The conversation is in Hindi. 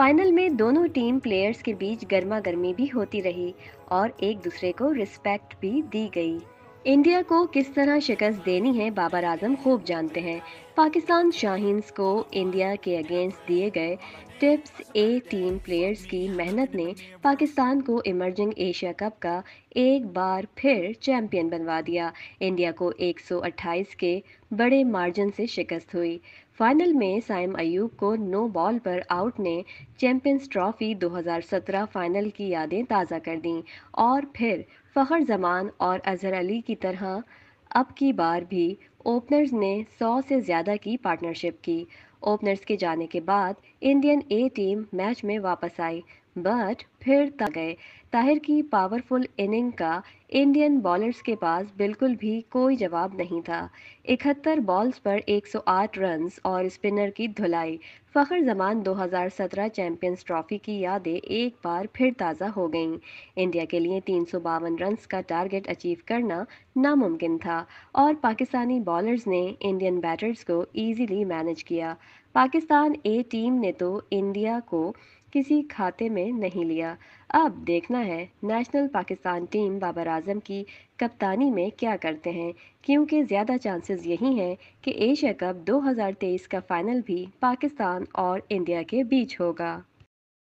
फाइनल में दोनों टीम प्लेयर्स के बीच गर्मा गर्मी भी होती रही और एक दूसरे को रिस्पेक्ट भी दी गई इंडिया को किस तरह शिकस्त देनी है बाबर आजम खूब जानते हैं पाकिस्तान शाहीन्स को इंडिया के अगेंस्ट दिए गए टिप्स ए टीम प्लेयर्स की मेहनत ने पाकिस्तान को इमर्जिंग एशिया कप का एक बार फिर चैंपियन बनवा दिया इंडिया को 128 के बड़े मार्जिन से शिकस्त हुई फाइनल में साइम अयूब को नो बॉल पर आउट ने चैंपियंस ट्रॉफी 2017 फाइनल की यादें ताज़ा कर दीं और फिर फ़खर जमान और अजहर अली की तरह अब की बार भी ओपनर्स ने 100 से ज़्यादा की पार्टनरशिप की ओपनर्स के जाने के बाद इंडियन ए टीम मैच में वापस आई बट फिर तक गए ताहिर की पावरफुल इनिंग का इंडियन बॉलर्स के पास बिल्कुल भी कोई जवाब नहीं था इकहत्तर बॉल्स पर 108 रन्स और स्पिनर की धुलाई फ़खर जमान 2017 चैंपियंस ट्रॉफी की यादें एक बार फिर ताज़ा हो गईं इंडिया के लिए तीन सौ रन्स का टारगेट अचीव करना नामुमकिन था और पाकिस्तानी बॉलर्स ने इंडियन बैटर्स को ईजीली मैनेज किया पाकिस्तान ए टीम ने तो इंडिया को किसी खाते में नहीं लिया अब देखना है नेशनल पाकिस्तान टीम बाबर आजम की कप्तानी में क्या करते हैं क्योंकि ज़्यादा चांसेस यही हैं कि एशिया कप 2023 का फ़ाइनल भी पाकिस्तान और इंडिया के बीच होगा